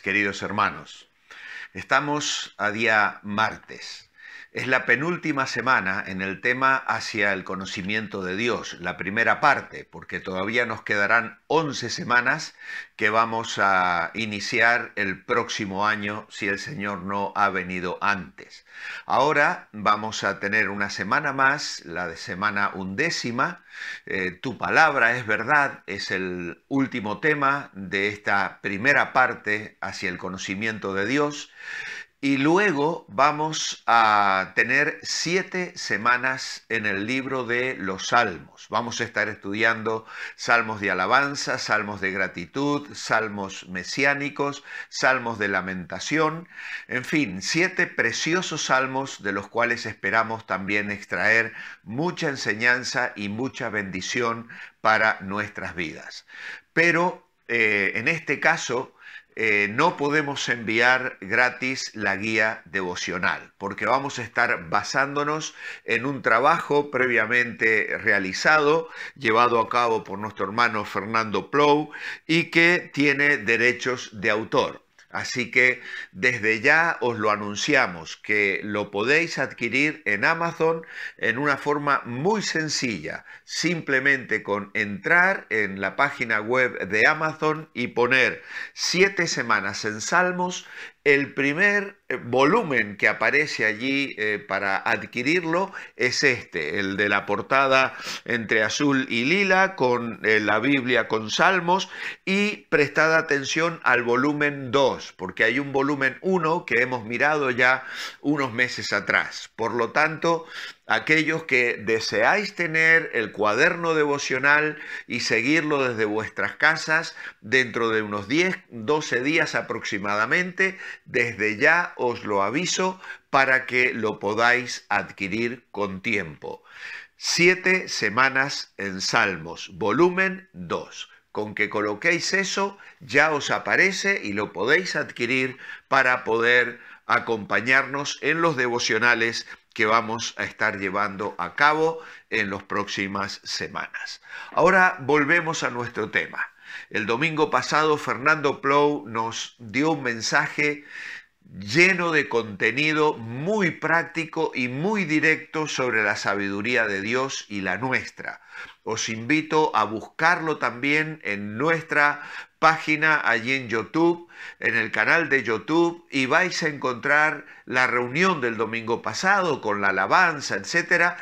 queridos hermanos. Estamos a día martes. Es la penúltima semana en el tema hacia el conocimiento de Dios, la primera parte, porque todavía nos quedarán 11 semanas que vamos a iniciar el próximo año si el Señor no ha venido antes. Ahora vamos a tener una semana más, la de semana undécima. Eh, tu palabra es verdad, es el último tema de esta primera parte hacia el conocimiento de Dios. Y luego vamos a tener siete semanas en el libro de los salmos. Vamos a estar estudiando salmos de alabanza, salmos de gratitud, salmos mesiánicos, salmos de lamentación, en fin, siete preciosos salmos de los cuales esperamos también extraer mucha enseñanza y mucha bendición para nuestras vidas. Pero eh, en este caso eh, no podemos enviar gratis la guía devocional, porque vamos a estar basándonos en un trabajo previamente realizado, llevado a cabo por nuestro hermano Fernando Plou, y que tiene derechos de autor. Así que desde ya os lo anunciamos que lo podéis adquirir en Amazon en una forma muy sencilla, simplemente con entrar en la página web de Amazon y poner siete semanas en Salmos el primer eh, volumen que aparece allí eh, para adquirirlo es este, el de la portada entre azul y lila, con eh, la Biblia con salmos y prestada atención al volumen 2, porque hay un volumen 1 que hemos mirado ya unos meses atrás. Por lo tanto, aquellos que deseáis tener el cuaderno devocional y seguirlo desde vuestras casas dentro de unos 10, 12 días aproximadamente, desde ya os lo aviso para que lo podáis adquirir con tiempo. Siete semanas en Salmos, volumen 2. Con que coloquéis eso ya os aparece y lo podéis adquirir para poder acompañarnos en los devocionales que vamos a estar llevando a cabo en las próximas semanas. Ahora volvemos a nuestro tema. El domingo pasado Fernando Plou nos dio un mensaje lleno de contenido muy práctico y muy directo sobre la sabiduría de Dios y la nuestra os invito a buscarlo también en nuestra página allí en YouTube, en el canal de YouTube, y vais a encontrar la reunión del domingo pasado con la alabanza, etcétera,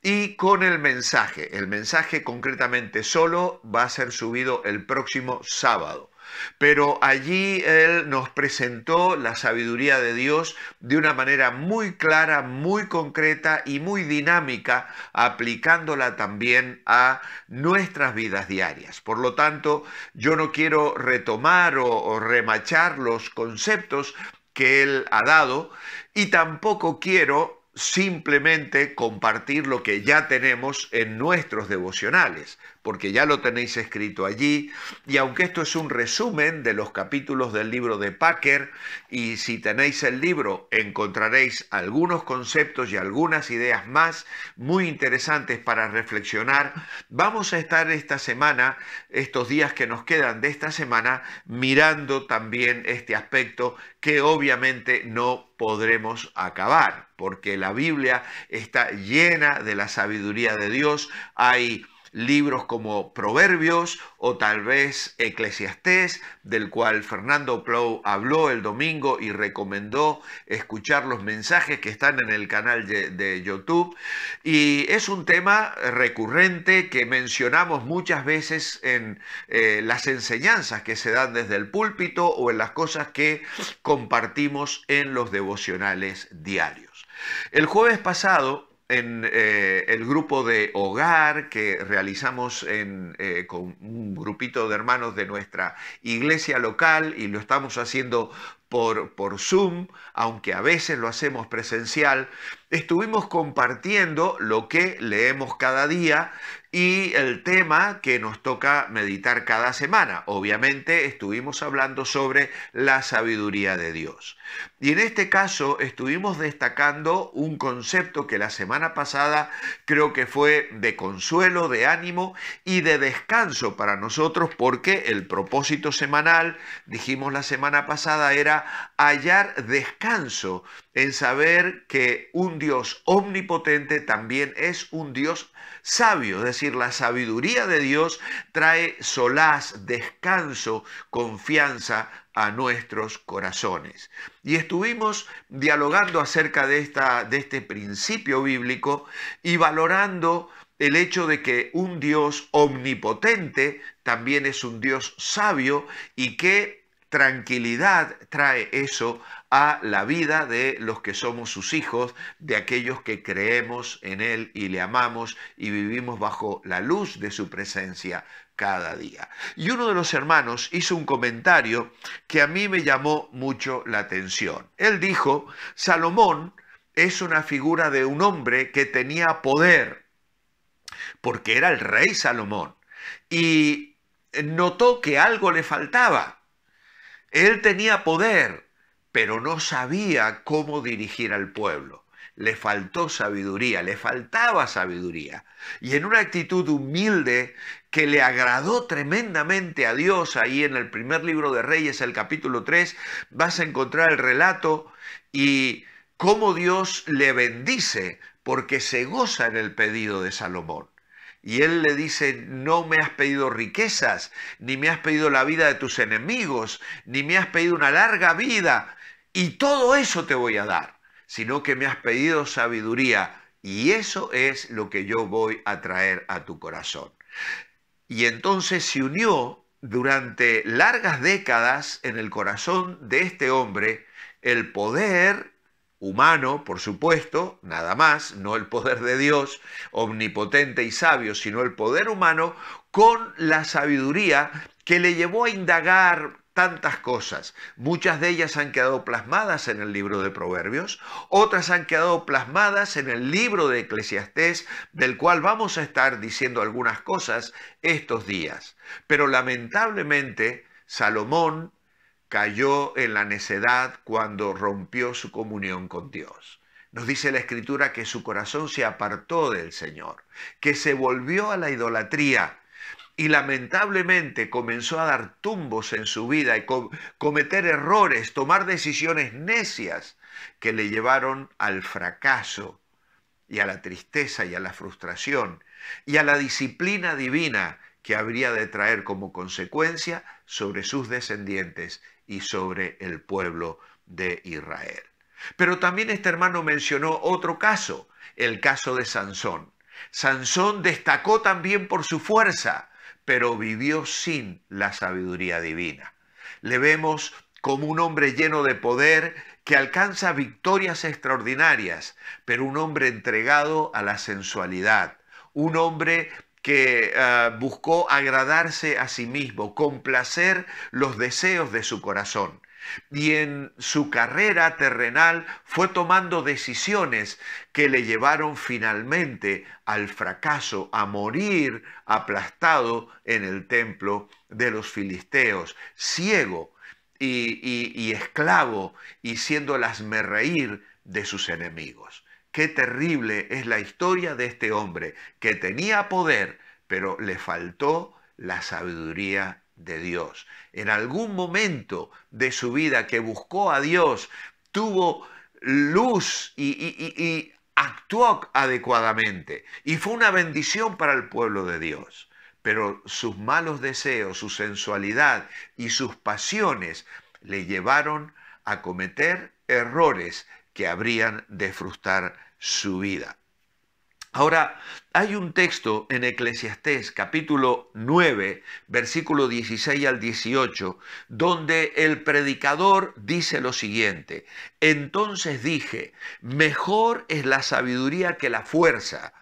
y con el mensaje. El mensaje concretamente solo va a ser subido el próximo sábado. Pero allí Él nos presentó la sabiduría de Dios de una manera muy clara, muy concreta y muy dinámica, aplicándola también a nuestras vidas diarias. Por lo tanto, yo no quiero retomar o, remachar los conceptos que Él ha dado y tampoco quiero simplemente compartir lo que ya tenemos en nuestros devocionales porque ya lo tenéis escrito allí, y aunque esto es un resumen de los capítulos del libro de Packer, y si tenéis el libro encontraréis algunos conceptos y algunas ideas más muy interesantes para reflexionar, vamos a estar esta semana, estos días que nos quedan de esta semana, mirando también este aspecto que obviamente no podremos acabar, porque la Biblia está llena de la sabiduría de Dios, hay libros como Proverbios o tal vez Eclesiastés, del cual Fernando Plou habló el domingo y recomendó escuchar los mensajes que están en el canal de, YouTube. Y es un tema recurrente que mencionamos muchas veces en eh, las enseñanzas que se dan desde el púlpito o en las cosas que compartimos en los devocionales diarios. El jueves pasado en eh, el grupo de hogar que realizamos eh, con un grupito de hermanos de nuestra iglesia local y lo estamos haciendo por, por Zoom, aunque a veces lo hacemos presencial, estuvimos compartiendo lo que leemos cada día y el tema que nos toca meditar cada semana. Obviamente estuvimos hablando sobre la sabiduría de Dios. Y en este caso estuvimos destacando un concepto que la semana pasada creo que fue de consuelo, de ánimo y de descanso para nosotros porque el propósito semanal, dijimos la semana pasada, era hallar descanso en saber que un Dios omnipotente también es un Dios sabio, es decir, la sabiduría de Dios trae solaz, descanso, confianza a nuestros corazones. Y estuvimos dialogando acerca de, esta, de este principio bíblico y valorando el hecho de que un Dios omnipotente también es un Dios sabio y que tranquilidad trae eso a la vida de los que somos sus hijos, de aquellos que creemos en Él y le amamos y vivimos bajo la luz de su presencia cada día. Y uno de los hermanos hizo un comentario que a mí me llamó mucho la atención. Él dijo, Salomón es una figura de un hombre que tenía poder, porque era el rey Salomón, y notó que algo le faltaba él tenía poder, pero no sabía cómo dirigir al pueblo. Le faltó sabiduría, le faltaba sabiduría. Y en una actitud humilde que le agradó tremendamente a Dios, ahí en el primer libro de Reyes, el capítulo 3, vas a encontrar el relato y cómo Dios le bendice porque se goza en el pedido de Salomón. Y él le dice, no me has pedido riquezas, ni me has pedido la vida de tus enemigos, ni me has pedido una larga vida, y todo eso te voy a dar, sino que me has pedido sabiduría, y eso es lo que yo voy a traer a tu corazón. Y entonces se unió durante largas décadas en el corazón de este hombre el poder humano, por supuesto, nada más, no el poder de Dios omnipotente y sabio, sino el poder humano con la sabiduría que le llevó a indagar tantas cosas. Muchas de ellas han quedado plasmadas en el libro de Proverbios, otras han quedado plasmadas en el libro de Eclesiastés, del cual vamos a estar diciendo algunas cosas estos días. Pero lamentablemente, Salomón cayó en la necedad cuando rompió su comunión con Dios. Nos dice la Escritura que su corazón se apartó del Señor, que se volvió a la idolatría y lamentablemente comenzó a dar tumbos en su vida y cometer errores, tomar decisiones necias que le llevaron al fracaso y a la tristeza y a la frustración y a la disciplina divina que habría de traer como consecuencia sobre sus descendientes y sobre el pueblo de Israel. Pero también este hermano mencionó otro caso, el caso de Sansón. Sansón destacó también por su fuerza, pero vivió sin la sabiduría divina. Le vemos como un hombre lleno de poder que alcanza victorias extraordinarias, pero un hombre entregado a la sensualidad, un hombre que eh, buscó agradarse a sí mismo, complacer los deseos de su corazón. Y en su carrera terrenal fue tomando decisiones que le llevaron finalmente al fracaso, a morir aplastado en el templo de los filisteos, ciego y, esclavo y siendo las reír de sus enemigos. Qué terrible es la historia de este hombre que tenía poder, pero le faltó la sabiduría de Dios. En algún momento de su vida que buscó a Dios, tuvo luz y, actuó adecuadamente. Y fue una bendición para el pueblo de Dios. Pero sus malos deseos, su sensualidad y sus pasiones le llevaron a cometer errores que habrían de frustrar su vida. Ahora, hay un texto en Eclesiastés capítulo 9, versículo 16 al 18, donde el predicador dice lo siguiente, entonces dije, mejor es la sabiduría que la fuerza,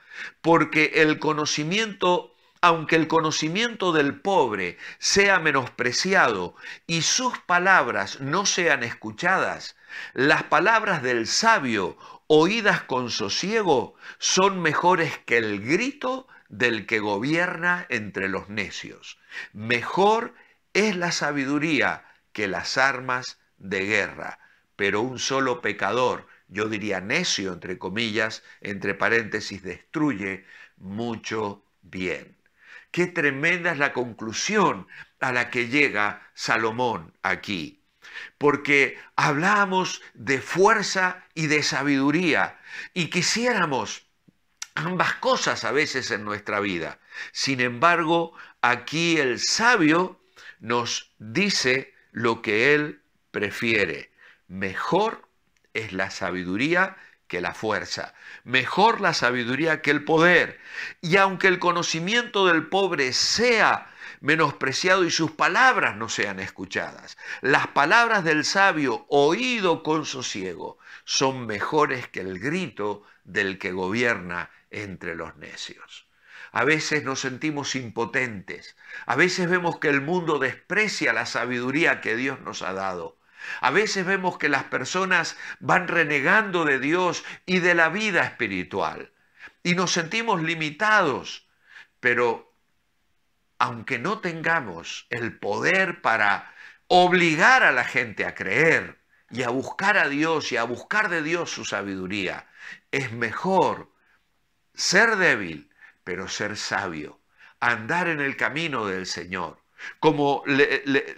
porque el conocimiento aunque el conocimiento del pobre sea menospreciado y sus palabras no sean escuchadas, las palabras del sabio oídas con sosiego, son mejores que el grito del que gobierna entre los necios. Mejor es la sabiduría que las armas de guerra, pero un solo pecador, yo diría necio, entre comillas, entre paréntesis, destruye mucho bien. Qué tremenda es la conclusión a la que llega Salomón aquí porque hablamos de fuerza y de sabiduría y quisiéramos ambas cosas a veces en nuestra vida. Sin embargo, aquí el sabio nos dice lo que él prefiere. Mejor es la sabiduría que la fuerza, mejor la sabiduría que el poder. Y aunque el conocimiento del pobre sea menospreciado y sus palabras no sean escuchadas. Las palabras del sabio, oído con sosiego, son mejores que el grito del que gobierna entre los necios. A veces nos sentimos impotentes, a veces vemos que el mundo desprecia la sabiduría que Dios nos ha dado. A veces vemos que las personas van renegando de Dios y de la vida espiritual y nos sentimos limitados, pero aunque no tengamos el poder para obligar a la gente a creer y a buscar a Dios y a buscar de Dios su sabiduría, es mejor ser débil, pero ser sabio, andar en el camino del Señor. Como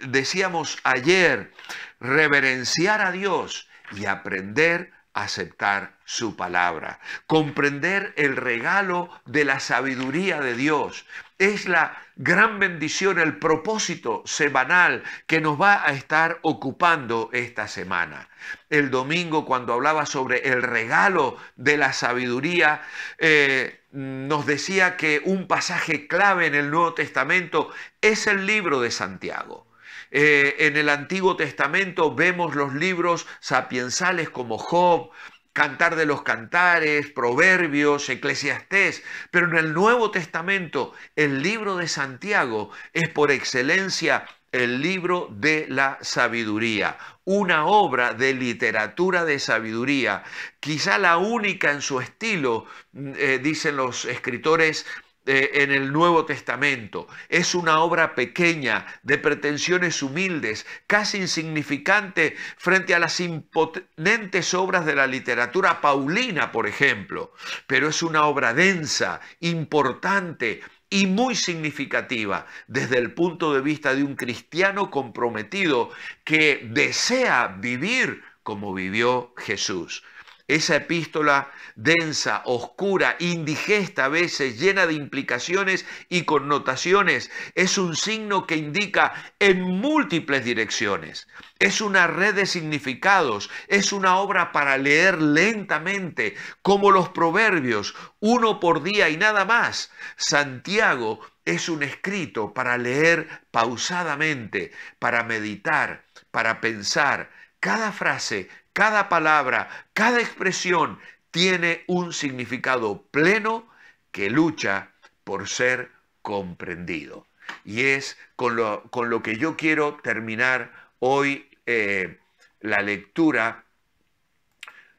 decíamos ayer, reverenciar a Dios y aprender aceptar su palabra, comprender el regalo de la sabiduría de Dios. Es la gran bendición, el propósito semanal que nos va a estar ocupando esta semana. El domingo cuando hablaba sobre el regalo de la sabiduría, eh, nos decía que un pasaje clave en el Nuevo Testamento es el libro de Santiago. Eh, en el Antiguo Testamento vemos los libros sapiensales como Job, Cantar de los Cantares, Proverbios, Eclesiastés, pero en el Nuevo Testamento el libro de Santiago es por excelencia el libro de la sabiduría, una obra de literatura de sabiduría, quizá la única en su estilo, mm, eh, dicen los escritores eh, en el Nuevo Testamento. Es una obra pequeña, de pretensiones humildes, casi insignificante frente a las imponentes obras de la literatura paulina, por ejemplo. Pero es una obra densa, importante, y muy significativa desde el punto de vista de un cristiano comprometido que desea vivir como vivió Jesús esa epístola densa, oscura, indigesta a veces, llena de implicaciones y connotaciones, es un signo que indica en múltiples direcciones. Es una red de significados, es una obra para leer lentamente, como los proverbios, uno por día y nada más. Santiago es un escrito para leer pausadamente, para meditar, para pensar. Cada frase, cada palabra, cada expresión tiene un significado pleno que lucha por ser comprendido. Y es con lo, que yo quiero terminar hoy eh, la lectura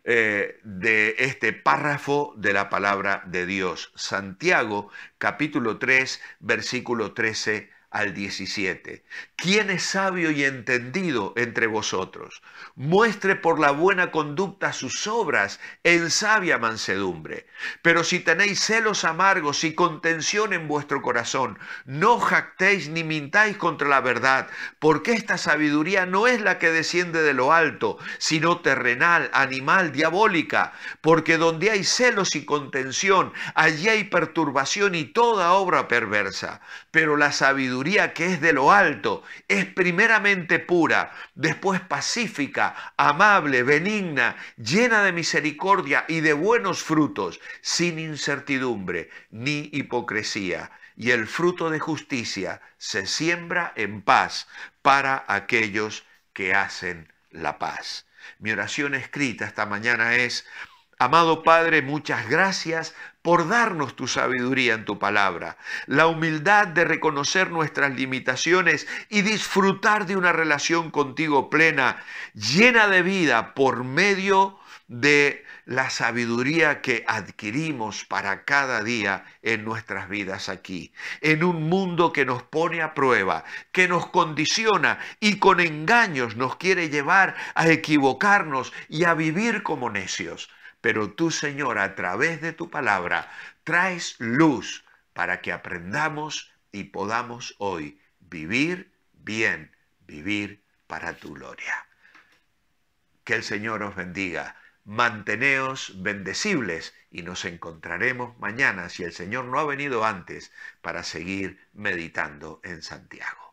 eh, de este párrafo de la palabra de Dios. Santiago capítulo 3, versículo 13 al 17. ¿Quién es sabio y entendido entre vosotros? Muestre por la buena conducta sus obras en sabia mansedumbre. Pero si tenéis celos amargos y contención en vuestro corazón, no jactéis ni mintáis contra la verdad, porque esta sabiduría no es la que desciende de lo alto, sino terrenal, animal, diabólica. Porque donde hay celos y contención, allí hay perturbación y toda obra perversa. Pero la sabiduría que es de lo alto es primeramente pura, después pacífica, amable, benigna, llena de misericordia y de buenos frutos, sin incertidumbre ni hipocresía. Y el fruto de justicia se siembra en paz para aquellos que hacen la paz. Mi oración escrita esta mañana es, Amado Padre, muchas gracias por darnos tu sabiduría en tu palabra, la humildad de reconocer nuestras limitaciones y disfrutar de una relación contigo plena, llena de vida por medio de la sabiduría que adquirimos para cada día en nuestras vidas aquí, en un mundo que nos pone a prueba, que nos condiciona y con engaños nos quiere llevar a equivocarnos y a vivir como necios pero tú, Señor, a través de tu palabra, traes luz para que aprendamos y podamos hoy vivir bien, vivir para tu gloria. Que el Señor os bendiga. Manteneos bendecibles y nos encontraremos mañana, si el Señor no ha venido antes, para seguir meditando en Santiago.